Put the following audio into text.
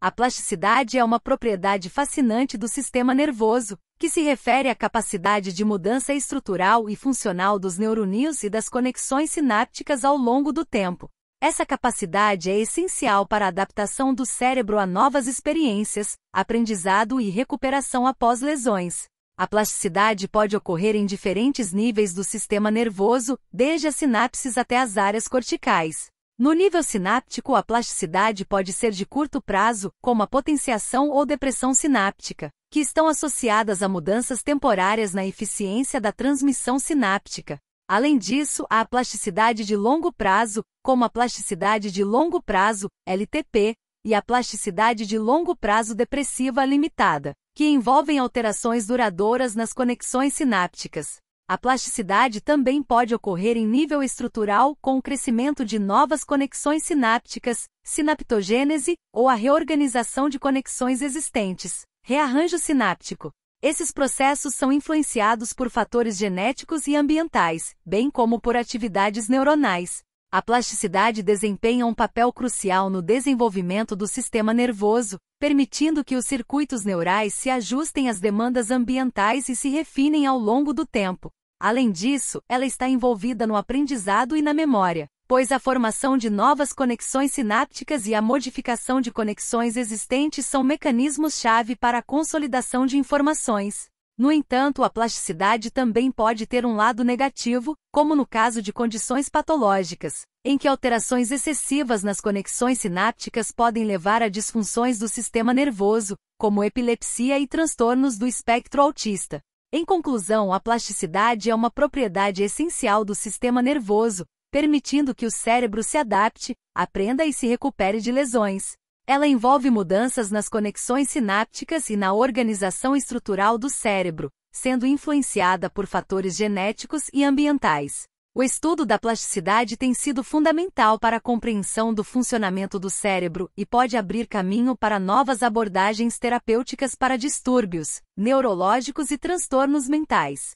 A plasticidade é uma propriedade fascinante do sistema nervoso, que se refere à capacidade de mudança estrutural e funcional dos neurônios e das conexões sinápticas ao longo do tempo. Essa capacidade é essencial para a adaptação do cérebro a novas experiências, aprendizado e recuperação após lesões. A plasticidade pode ocorrer em diferentes níveis do sistema nervoso, desde as sinapses até as áreas corticais. No nível sináptico, a plasticidade pode ser de curto prazo, como a potenciação ou depressão sináptica, que estão associadas a mudanças temporárias na eficiência da transmissão sináptica. Além disso, há a plasticidade de longo prazo, como a plasticidade de longo prazo, LTP, e a plasticidade de longo prazo depressiva limitada, que envolvem alterações duradouras nas conexões sinápticas. A plasticidade também pode ocorrer em nível estrutural com o crescimento de novas conexões sinápticas, sinaptogênese ou a reorganização de conexões existentes, rearranjo sináptico. Esses processos são influenciados por fatores genéticos e ambientais, bem como por atividades neuronais. A plasticidade desempenha um papel crucial no desenvolvimento do sistema nervoso, permitindo que os circuitos neurais se ajustem às demandas ambientais e se refinem ao longo do tempo. Além disso, ela está envolvida no aprendizado e na memória, pois a formação de novas conexões sinápticas e a modificação de conexões existentes são mecanismos-chave para a consolidação de informações. No entanto, a plasticidade também pode ter um lado negativo, como no caso de condições patológicas, em que alterações excessivas nas conexões sinápticas podem levar a disfunções do sistema nervoso, como epilepsia e transtornos do espectro autista. Em conclusão, a plasticidade é uma propriedade essencial do sistema nervoso, permitindo que o cérebro se adapte, aprenda e se recupere de lesões. Ela envolve mudanças nas conexões sinápticas e na organização estrutural do cérebro, sendo influenciada por fatores genéticos e ambientais. O estudo da plasticidade tem sido fundamental para a compreensão do funcionamento do cérebro e pode abrir caminho para novas abordagens terapêuticas para distúrbios neurológicos e transtornos mentais.